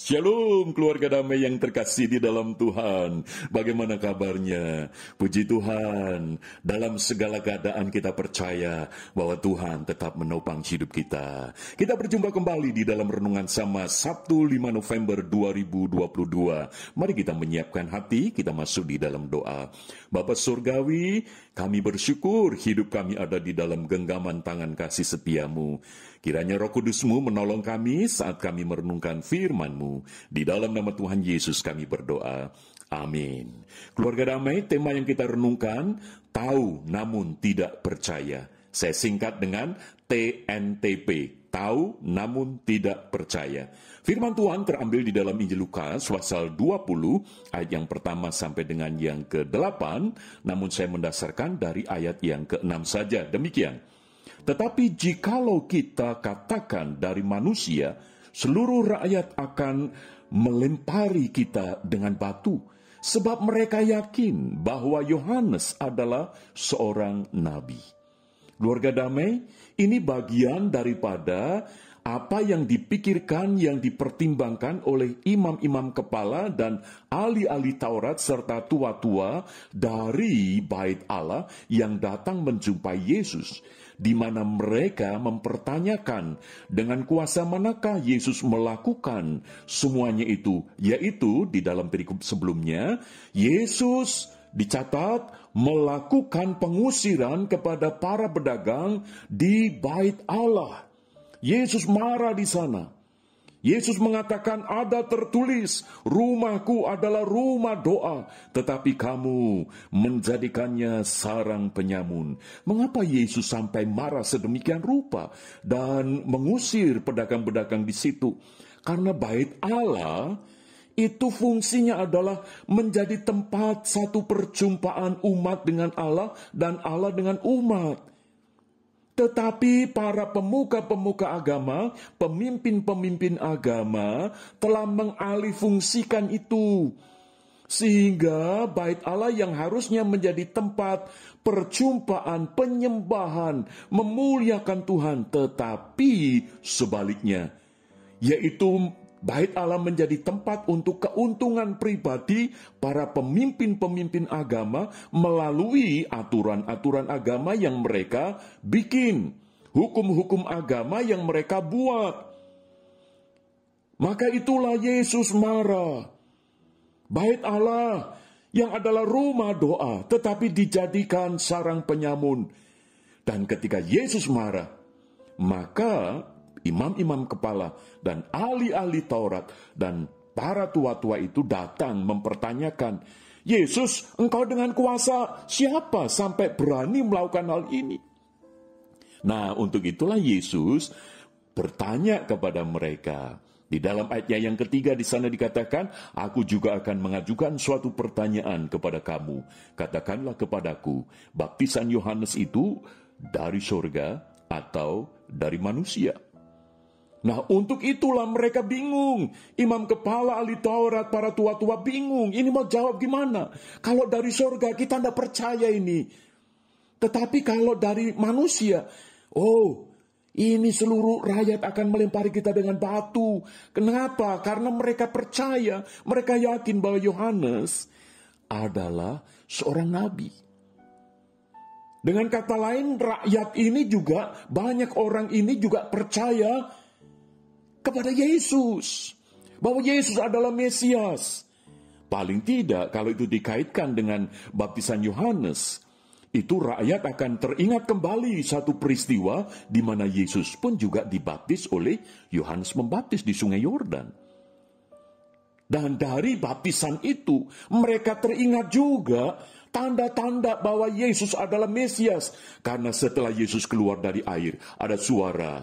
Shalom keluarga damai yang terkasih di dalam Tuhan. Bagaimana kabarnya? Puji Tuhan, dalam segala keadaan kita percaya bahwa Tuhan tetap menopang hidup kita. Kita berjumpa kembali di dalam renungan sama Sabtu 5 November 2022. Mari kita menyiapkan hati, kita masuk di dalam doa. Bapak Surgawi, kami bersyukur hidup kami ada di dalam genggaman tangan kasih setiamu. Kiranya roh kudusmu menolong kami saat kami merenungkan firmanmu. Di dalam nama Tuhan Yesus kami berdoa. Amin. Keluarga damai, tema yang kita renungkan, tahu namun tidak percaya. Saya singkat dengan TNTP, tahu namun tidak percaya. Firman Tuhan terambil di dalam Injil Lukas pasal 20 ayat yang pertama sampai dengan yang ke-8, namun saya mendasarkan dari ayat yang ke-6 saja. Demikian. Tetapi jikalau kita katakan dari manusia, seluruh rakyat akan melempari kita dengan batu, sebab mereka yakin bahwa Yohanes adalah seorang nabi. Keluarga damai, ini bagian daripada apa yang dipikirkan, yang dipertimbangkan oleh imam-imam kepala dan ahli-ahli Taurat serta tua-tua dari bait Allah yang datang menjumpai Yesus di mana mereka mempertanyakan dengan kuasa manakah Yesus melakukan semuanya itu, yaitu di dalam perikop sebelumnya, Yesus dicatat melakukan pengusiran kepada para pedagang di bait Allah. Yesus marah di sana. Yesus mengatakan ada tertulis, rumahku adalah rumah doa, tetapi kamu menjadikannya sarang penyamun. Mengapa Yesus sampai marah sedemikian rupa dan mengusir pedagang-pedagang di situ? Karena bait Allah itu fungsinya adalah menjadi tempat satu perjumpaan umat dengan Allah dan Allah dengan umat. Tetapi para pemuka-pemuka agama, pemimpin-pemimpin agama telah mengalihfungsikan itu. Sehingga bait Allah yang harusnya menjadi tempat perjumpaan, penyembahan, memuliakan Tuhan. Tetapi sebaliknya, yaitu Bait Allah menjadi tempat untuk keuntungan pribadi para pemimpin-pemimpin agama melalui aturan-aturan agama yang mereka bikin, hukum-hukum agama yang mereka buat. Maka itulah Yesus marah. Bait Allah yang adalah rumah doa, tetapi dijadikan sarang penyamun. Dan ketika Yesus marah, maka imam-imam kepala dan ahli-ahli Taurat dan para tua-tua itu datang mempertanyakan, Yesus, engkau dengan kuasa siapa sampai berani melakukan hal ini? Nah, untuk itulah Yesus bertanya kepada mereka. Di dalam ayatnya yang ketiga di sana dikatakan, Aku juga akan mengajukan suatu pertanyaan kepada kamu. Katakanlah kepadaku, baptisan Yohanes itu dari sorga atau dari manusia? Nah untuk itulah mereka bingung. Imam kepala ahli Taurat para tua-tua bingung. Ini mau jawab gimana? Kalau dari sorga kita tidak percaya ini. Tetapi kalau dari manusia. Oh ini seluruh rakyat akan melempari kita dengan batu. Kenapa? Karena mereka percaya. Mereka yakin bahwa Yohanes adalah seorang nabi. Dengan kata lain, rakyat ini juga, banyak orang ini juga percaya kepada Yesus. Bahwa Yesus adalah Mesias. Paling tidak kalau itu dikaitkan dengan baptisan Yohanes, itu rakyat akan teringat kembali satu peristiwa di mana Yesus pun juga dibaptis oleh Yohanes membaptis di Sungai Yordan. Dan dari baptisan itu, mereka teringat juga tanda-tanda bahwa Yesus adalah Mesias. Karena setelah Yesus keluar dari air, ada suara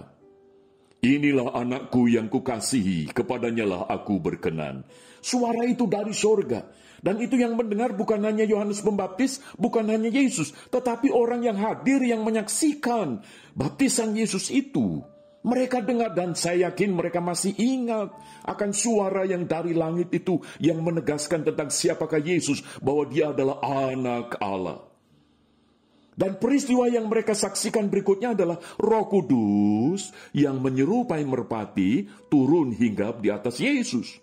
Inilah anakku yang kukasihi, kepadanyalah aku berkenan. Suara itu dari sorga. Dan itu yang mendengar bukan hanya Yohanes Pembaptis, bukan hanya Yesus, tetapi orang yang hadir yang menyaksikan baptisan Yesus itu. Mereka dengar dan saya yakin mereka masih ingat akan suara yang dari langit itu yang menegaskan tentang siapakah Yesus bahwa dia adalah anak Allah. Dan peristiwa yang mereka saksikan berikutnya adalah Roh Kudus yang menyerupai merpati turun hingga di atas Yesus.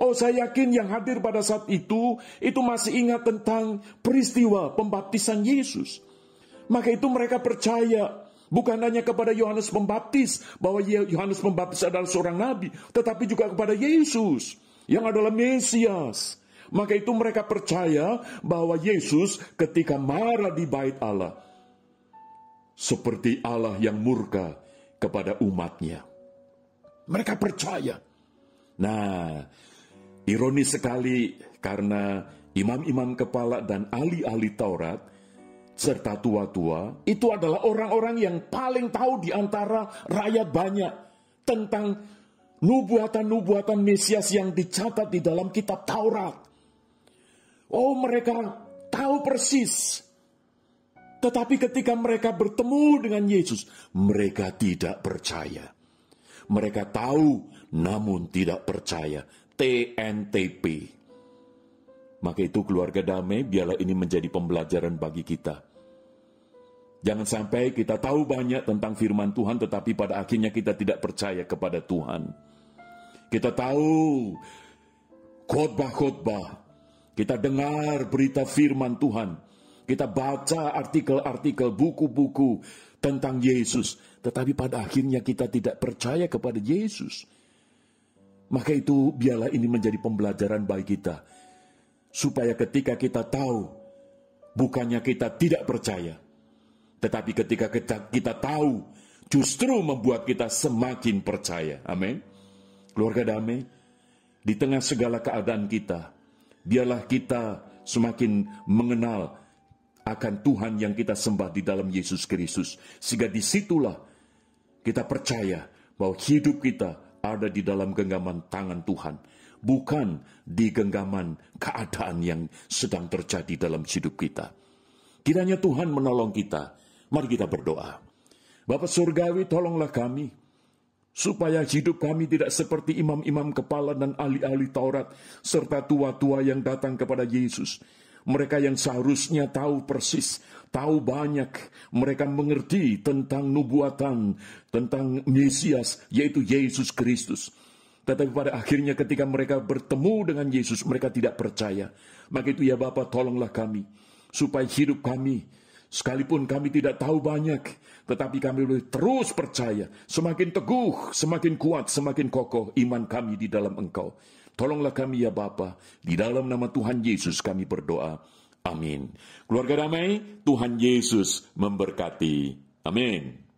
Oh, saya yakin yang hadir pada saat itu itu masih ingat tentang peristiwa pembaptisan Yesus. Maka itu mereka percaya bukan hanya kepada Yohanes Pembaptis bahwa Yohanes Pembaptis adalah seorang nabi, tetapi juga kepada Yesus yang adalah Mesias maka itu mereka percaya bahwa Yesus ketika marah di bait Allah, seperti Allah yang murka kepada umatnya. Mereka percaya. Nah, ironis sekali karena imam-imam kepala dan ahli-ahli Taurat serta tua-tua itu adalah orang-orang yang paling tahu di antara rakyat banyak tentang nubuatan-nubuatan Mesias yang dicatat di dalam kitab Taurat. Oh, mereka tahu persis. Tetapi ketika mereka bertemu dengan Yesus, mereka tidak percaya. Mereka tahu namun tidak percaya. TNTP. Maka itu keluarga damai, biarlah ini menjadi pembelajaran bagi kita. Jangan sampai kita tahu banyak tentang firman Tuhan, tetapi pada akhirnya kita tidak percaya kepada Tuhan. Kita tahu khotbah-khotbah, kita dengar berita firman Tuhan. Kita baca artikel-artikel, buku-buku tentang Yesus. Tetapi pada akhirnya kita tidak percaya kepada Yesus. Maka itu biarlah ini menjadi pembelajaran bagi kita. Supaya ketika kita tahu, bukannya kita tidak percaya. Tetapi ketika kita, kita tahu, justru membuat kita semakin percaya. Amin. Keluarga damai, di tengah segala keadaan kita, biarlah kita semakin mengenal akan Tuhan yang kita sembah di dalam Yesus Kristus. Sehingga disitulah kita percaya bahwa hidup kita ada di dalam genggaman tangan Tuhan. Bukan di genggaman keadaan yang sedang terjadi dalam hidup kita. Kiranya Tuhan menolong kita. Mari kita berdoa. Bapak Surgawi tolonglah kami supaya hidup kami tidak seperti imam-imam kepala dan ahli-ahli Taurat serta tua-tua yang datang kepada Yesus. Mereka yang seharusnya tahu persis, tahu banyak, mereka mengerti tentang nubuatan, tentang Mesias, yaitu Yesus Kristus. Tetapi pada akhirnya ketika mereka bertemu dengan Yesus, mereka tidak percaya. Maka itu ya Bapak, tolonglah kami, supaya hidup kami Sekalipun kami tidak tahu banyak, tetapi kami boleh terus percaya, semakin teguh, semakin kuat, semakin kokoh iman kami di dalam Engkau. Tolonglah kami ya Bapa, di dalam nama Tuhan Yesus kami berdoa. Amin. Keluarga damai, Tuhan Yesus memberkati. Amin.